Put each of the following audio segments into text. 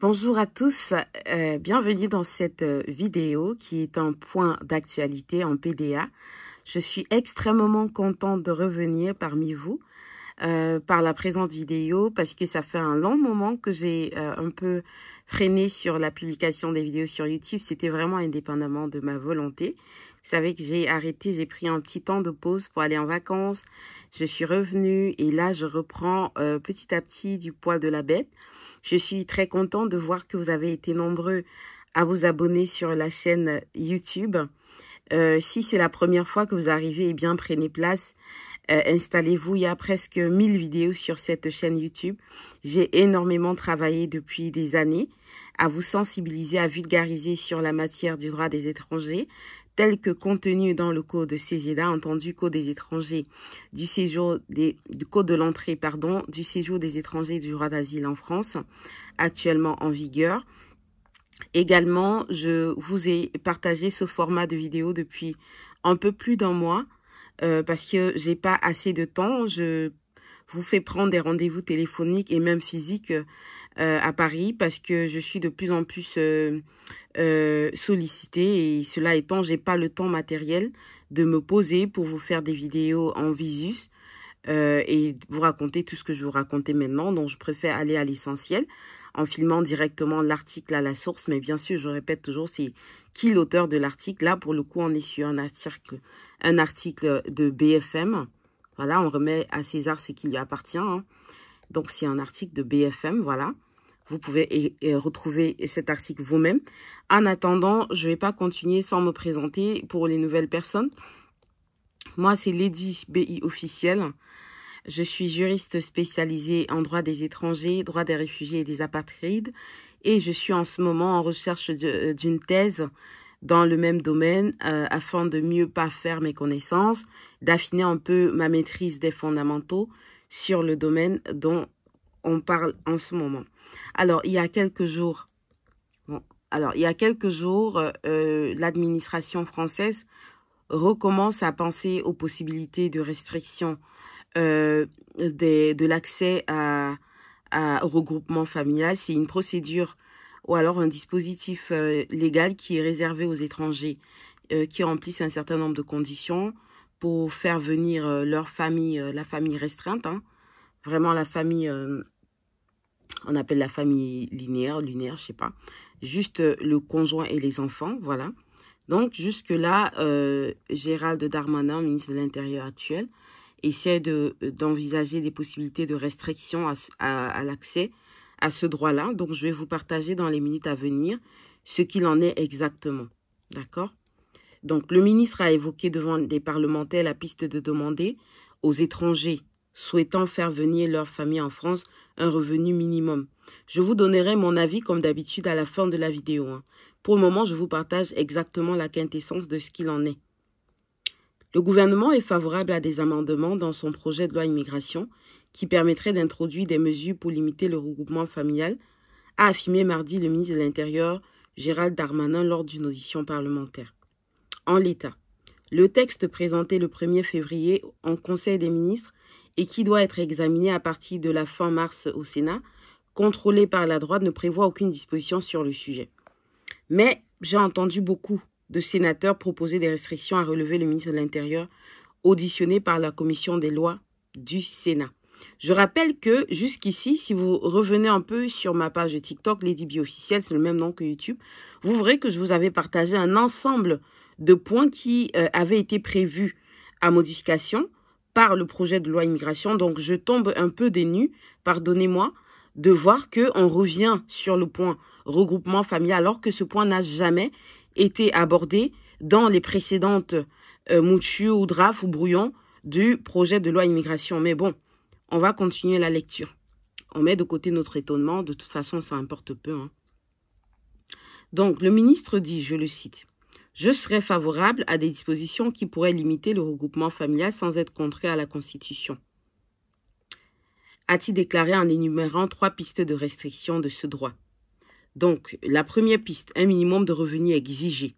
Bonjour à tous, euh, bienvenue dans cette euh, vidéo qui est un point d'actualité en PDA. Je suis extrêmement contente de revenir parmi vous euh, par la présente vidéo parce que ça fait un long moment que j'ai un peu freiné sur la publication des vidéos sur YouTube. C'était vraiment indépendamment de ma volonté vous savez que j'ai arrêté, j'ai pris un petit temps de pause pour aller en vacances. Je suis revenue et là, je reprends euh, petit à petit du poil de la bête. Je suis très contente de voir que vous avez été nombreux à vous abonner sur la chaîne YouTube. Euh, si c'est la première fois que vous arrivez, eh bien, prenez place. Euh, installez-vous, il y a presque 1000 vidéos sur cette chaîne YouTube. J'ai énormément travaillé depuis des années à vous sensibiliser, à vulgariser sur la matière du droit des étrangers, tel que contenu dans le Code CESEDA, entendu Code des étrangers, du séjour des, du Code de l'entrée, pardon, du séjour des étrangers du droit d'asile en France, actuellement en vigueur. Également, je vous ai partagé ce format de vidéo depuis un peu plus d'un mois euh, parce que j'ai pas assez de temps. Je vous fais prendre des rendez-vous téléphoniques et même physiques euh, à Paris parce que je suis de plus en plus euh, euh, sollicitée et cela étant, j'ai pas le temps matériel de me poser pour vous faire des vidéos en visus et vous raconter tout ce que je vous racontais maintenant. Donc, je préfère aller à l'essentiel en filmant directement l'article à la source. Mais bien sûr, je répète toujours, c'est qui l'auteur de l'article. Là, pour le coup, on est sur un article, de BFM. Voilà, on remet à César ce qui lui appartient. Hein. Donc, c'est un article de BFM, voilà. Vous pouvez retrouver cet article vous-même. En attendant, je ne vais pas continuer sans me présenter pour les nouvelles personnes. Moi, c'est Lady BI officielle. Je suis juriste spécialisée en droit des étrangers, droit des réfugiés et des apatrides. Et je suis en ce moment en recherche d'une thèse dans le même domaine euh, afin de mieux parfaire mes connaissances, d'affiner un peu ma maîtrise des fondamentaux sur le domaine dont on parle en ce moment. Alors, il y a quelques jours, alors, il y a quelques jours, euh, euh, l'administration française recommence à penser aux possibilités de restriction euh, de l'accès à, au regroupement familial. C'est une procédure ou alors un dispositif légal qui est réservé aux étrangers qui remplissent un certain nombre de conditions pour faire venir leur famille, la famille restreinte, hein. vraiment la famille on appelle la famille linéaire, linéaire, je sais pas. Juste euh, le conjoint et les enfants, voilà. Donc, jusque-là, euh, Gérald Darmanin, ministre de l'Intérieur actuel, essaie euh, d'envisager des possibilités de restriction à l'accès à ce droit-là. Donc, je vais vous partager dans les minutes à venir ce qu'il en est exactement. D'accord Donc, le ministre a évoqué devant des parlementaires la piste de demander aux étrangers souhaitant faire venir leur famille en France un revenu minimum. Je vous donnerai mon avis comme d'habitude à la fin de la vidéo. Hein. Pour le moment, je vous partage exactement la quintessence de ce qu'il en est. Le gouvernement est favorable à des amendements dans son projet de loi immigration qui permettrait d'introduire des mesures pour limiter le regroupement familial, a affirmé mardi le ministre de l'Intérieur Gérald Darmanin lors d'une audition parlementaire. En l'état, le texte présenté le 1er février en Conseil des ministres et qui doit être examiné à partir de la fin mars au Sénat, contrôlé par la droite, ne prévoit aucune disposition sur le sujet. Mais j'ai entendu beaucoup de sénateurs proposer des restrictions à relever le ministre de l'Intérieur, auditionné par la commission des lois du Sénat. Je rappelle que jusqu'ici, si vous revenez un peu sur ma page de TikTok, Lady Biofficielle, c'est le même nom que YouTube, vous verrez que je vous avais partagé un ensemble de points qui euh, avaient été prévus à modification par le projet de loi immigration. Donc je tombe un peu nues, pardonnez-moi, de voir qu'on revient sur le point regroupement familial alors que ce point n'a jamais été abordé dans les précédentes euh, moutures, ou Draf ou Brouillon du projet de loi immigration. Mais bon, on va continuer la lecture. On met de côté notre étonnement, de toute façon ça importe peu. Hein. Donc le ministre dit, je le cite, je serais favorable à des dispositions qui pourraient limiter le regroupement familial sans être contraire à la Constitution. A-t-il déclaré en énumérant trois pistes de restriction de ce droit Donc, la première piste, un minimum de revenus exigé.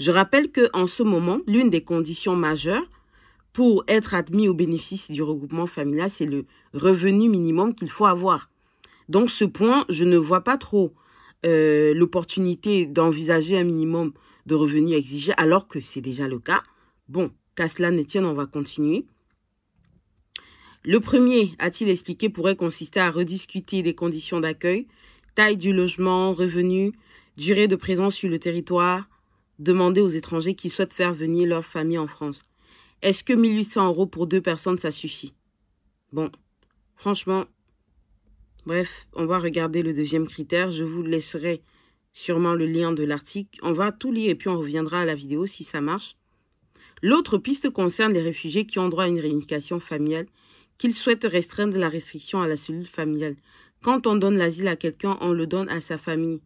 Je rappelle que, en ce moment, l'une des conditions majeures pour être admis au bénéfice du regroupement familial, c'est le revenu minimum qu'il faut avoir. Donc ce point, je ne vois pas trop euh, l'opportunité d'envisager un minimum de revenus exigés, alors que c'est déjà le cas. Bon, qu'à cela ne tienne, on va continuer. Le premier, a-t-il expliqué, pourrait consister à rediscuter des conditions d'accueil, taille du logement, revenus, durée de présence sur le territoire, demander aux étrangers qui souhaitent faire venir leur famille en France. Est-ce que 1800 euros pour deux personnes, ça suffit Bon, franchement, bref, on va regarder le deuxième critère. Je vous laisserai sûrement le lien de l'article. On va tout lire et puis on reviendra à la vidéo si ça marche. L'autre piste concerne les réfugiés qui ont droit à une réunification familiale, qu'ils souhaitent restreindre la restriction à la cellule familiale. Quand on donne l'asile à quelqu'un, on le donne à sa famille.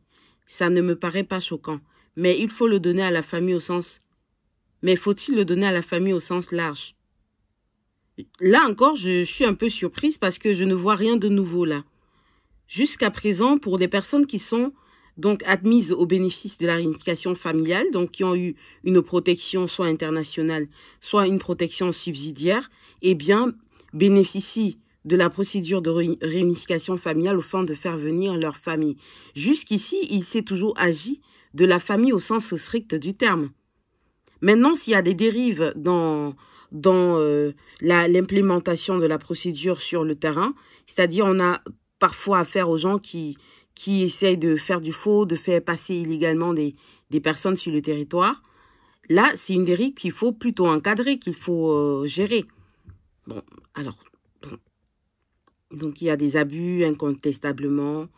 Ça ne me paraît pas choquant, mais il faut le donner à la famille au sens... Mais faut-il le donner à la famille au sens large Là encore, je suis un peu surprise parce que je ne vois rien de nouveau là. Jusqu'à présent, pour des personnes qui sont donc admises au bénéfice de la réunification familiale, donc qui ont eu une protection soit internationale, soit une protection subsidiaire, eh bien, bénéficient de la procédure de réunification familiale au fond de faire venir leur famille. Jusqu'ici, il s'est toujours agi de la famille au sens strict du terme. Maintenant, s'il y a des dérives dans, dans euh, l'implémentation de la procédure sur le terrain, c'est-à-dire on a parfois affaire aux gens qui, qui essayent de faire du faux, de faire passer illégalement des, personnes sur le territoire. Là, c'est une dérive qu'il faut plutôt encadrer, qu'il faut euh, gérer. Bon, alors, bon. donc il y a des abus incontestablement.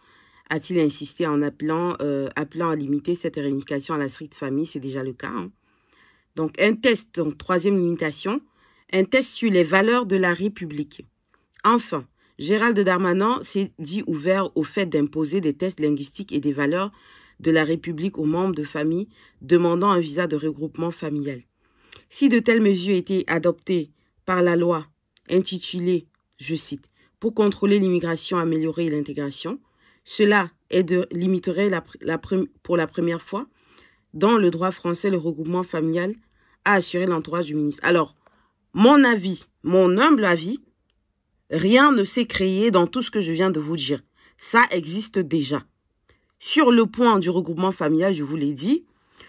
A-t-il insisté en appelant, euh, à limiter cette réunification à la stricte famille C'est déjà le cas. Hein. Donc, un test, donc troisième limitation, un test sur les valeurs de la République. Enfin, Gérald Darmanin s'est dit ouvert au fait d'imposer des tests linguistiques et des valeurs de la République aux membres de famille demandant un visa de regroupement familial. Si de telles mesures étaient adoptées par la loi intitulée, je cite, pour contrôler l'immigration, améliorer l'intégration, cela limiterait pour la première fois dans le droit français le regroupement familial à assurer l'entourage du ministre. Alors, mon avis, mon humble avis, Rien ne s'est créé dans tout ce que je viens de vous dire. Ça existe déjà. Sur le point du regroupement familial, je vous l'ai dit.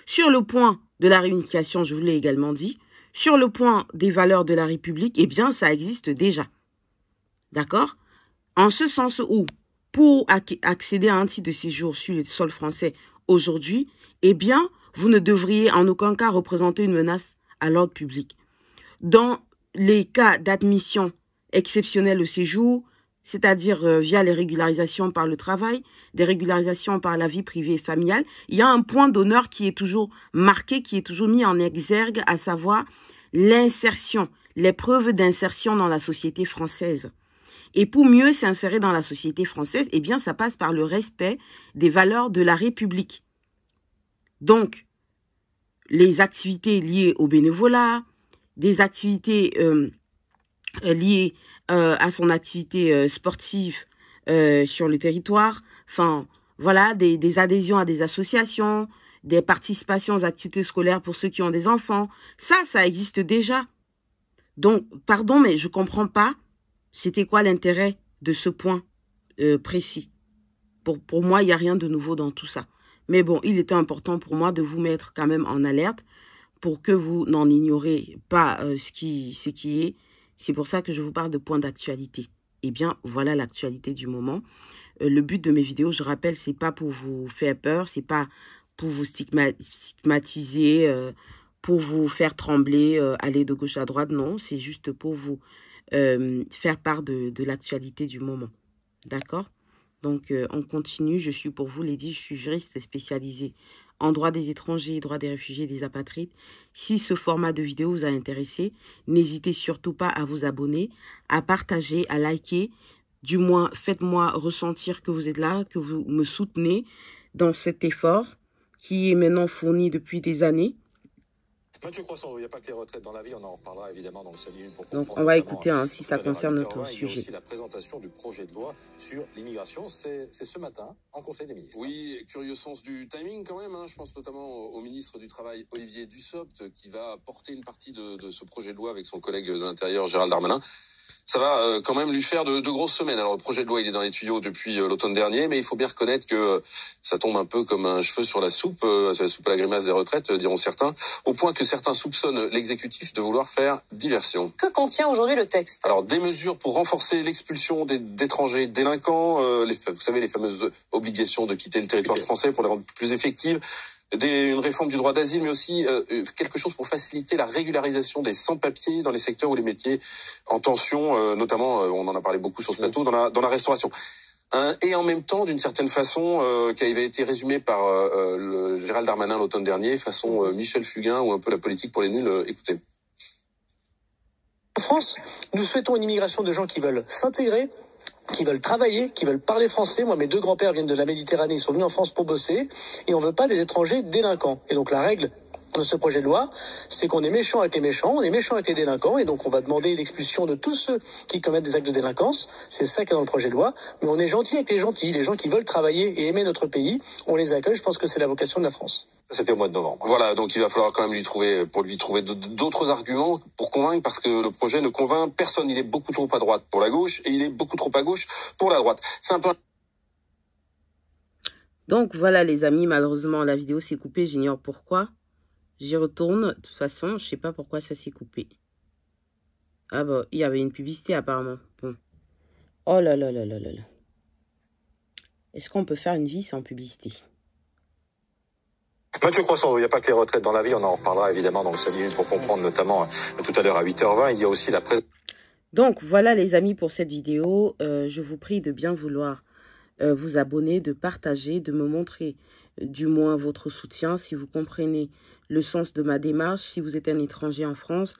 Sur le point de la réunification, je vous l'ai également dit. Sur le point des valeurs de la République, eh bien, ça existe déjà. D'accord En ce sens où, pour accéder à un titre de séjour sur les sols français aujourd'hui, eh bien, vous ne devriez en aucun cas représenter une menace à l'ordre public. Dans les cas d'admission exceptionnel au séjour, c'est-à-dire euh, via les régularisations par le travail, des régularisations par la vie privée et familiale, il y a un point d'honneur qui est toujours marqué, qui est toujours mis en exergue, à savoir l'insertion, les preuves d'insertion dans la société française. Et pour mieux s'insérer dans la société française, eh bien, ça passe par le respect des valeurs de la République. Donc, les activités liées au bénévolat, des activités euh, euh, liées euh, à son activité euh, sportive sur le territoire. Enfin, voilà, des, adhésions à des associations, des participations aux activités scolaires pour ceux qui ont des enfants. Ça, ça existe déjà. Donc, pardon, mais je ne comprends pas. C'était quoi l'intérêt de ce point précis pour, pour moi, il n'y a rien de nouveau dans tout ça. Mais bon, il était important pour moi de vous mettre quand même en alerte pour que vous n'en ignorez pas ce qui, ce qui est c'est pour ça que je vous parle de points d'actualité. Eh bien, voilà l'actualité du moment. Euh, le but de mes vidéos, je rappelle, c'est pas pour vous faire peur, c'est pas pour vous stigmatiser, euh, pour vous faire trembler, euh, aller de gauche à droite. Non, c'est juste pour vous faire part de, l'actualité du moment. D'accord donc, on continue. Je suis pour vous, les je suis juriste spécialisée en droit des étrangers, droit des réfugiés des apatrides. Si ce format de vidéo vous a intéressé, n'hésitez surtout pas à vous abonner, à partager, à liker. Du moins, faites-moi ressentir que vous êtes là, que vous me soutenez dans cet effort qui est maintenant fourni depuis des années. Mathieu Croissant, il n'y a pas que les retraites dans la vie, on en reparlera évidemment dans le salut pour Donc on va écouter hein, si ça concerne notre sujet. Aussi la présentation du projet de loi sur l'immigration, c'est ce matin en Conseil des ministres. Oui, curieux sens du timing quand même. Hein. Je pense notamment au ministre du Travail Olivier Dussopt qui va porter une partie de, de ce projet de loi avec son collègue de l'Intérieur Gérald Darmanin ça va euh, quand même lui faire de, de, grosses semaines. Alors le projet de loi, il est dans les tuyaux depuis euh, l'automne dernier, mais il faut bien reconnaître que euh, ça tombe un peu comme un cheveu sur la soupe, sur la soupe à la grimace des retraites, diront certains, au point que certains soupçonnent l'exécutif de vouloir faire diversion. Que contient aujourd'hui le texte Alors des mesures pour renforcer l'expulsion d'étrangers délinquants, les, vous savez les fameuses obligations de quitter le territoire eh français pour les rendre plus effectives une réforme du droit d'asile, mais aussi euh, euh, quelque chose pour faciliter la régularisation des sans-papiers dans les secteurs ou les métiers en tension, euh, notamment, on en a parlé beaucoup sur ce plateau, dans la, restauration. Hein, et en même temps, d'une certaine façon, qui avait été résumé par le Gérald Darmanin l'automne dernier, façon Michel Fugain ou un peu la politique pour les nuls, écoutez. En France, nous souhaitons une immigration de gens qui veulent s'intégrer, qui veulent travailler, qui veulent parler français. Moi, mes deux grands-pères viennent de la Méditerranée, ils sont venus en France pour bosser, et on ne veut pas des étrangers délinquants. Et donc la règle de ce projet de loi, c'est qu'on est méchant avec les méchants, on est méchant avec les délinquants, et donc on va demander l'expulsion de tous ceux qui commettent des actes de délinquance. C'est ça qu'il y dans le projet de loi. Mais on est gentil avec les gentils, les gens qui veulent travailler et aimer notre pays, on les accueille. Je pense que c'est la vocation de la France. C'était au mois de novembre. Voilà, donc il va falloir quand même lui trouver, pour lui trouver d'autres arguments pour convaincre, parce que le projet ne convainc personne. Il est beaucoup trop à droite pour la gauche et il est beaucoup trop à gauche pour la droite. C'est un peu. Donc voilà les amis, malheureusement la vidéo s'est coupée, j'ignore pourquoi. J'y retourne. De toute façon, je sais pas pourquoi ça s'est coupé. Ah bah, il y avait une publicité apparemment. Bon. Oh là là là là là là. Est-ce qu'on peut faire une vie sans publicité Mathieu Croissant, il n'y a pas que les retraites dans la vie, on en reparlera évidemment dans le 5 minutes pour comprendre notamment euh, tout à l'heure à 8h20, il y a aussi la présence. Donc voilà les amis pour cette vidéo, euh, je vous prie de bien vouloir euh, vous abonner, de partager, de me montrer du moins votre soutien si vous comprenez le sens de ma démarche. Si vous êtes un étranger en France,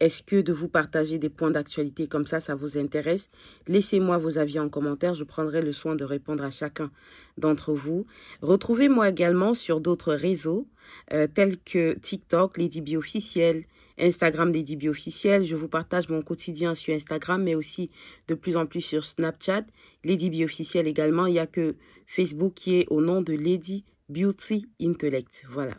est-ce que de vous partager des points d'actualité comme ça, ça vous intéresse Laissez-moi vos avis en commentaire, je prendrai le soin de répondre à chacun d'entre vous. Retrouvez-moi également sur d'autres réseaux euh, tels que TikTok, Lady Officiel, Instagram Lady Bee Je vous partage mon quotidien sur Instagram, mais aussi de plus en plus sur Snapchat. Lady Bee également. Il n'y a que Facebook qui est au nom de Lady Beauty Intellect. Voilà.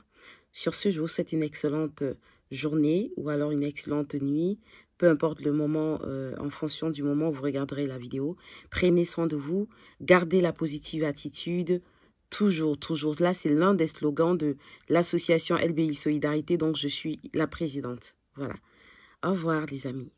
Sur ce, je vous souhaite une excellente euh, journée ou alors une excellente nuit, peu importe le moment, euh, en fonction du moment où vous regarderez la vidéo. Prenez soin de vous, gardez la positive attitude, toujours, toujours. Là, c'est l'un des slogans de l'association LBI Solidarité, donc je suis la présidente. Voilà. Au revoir les amis.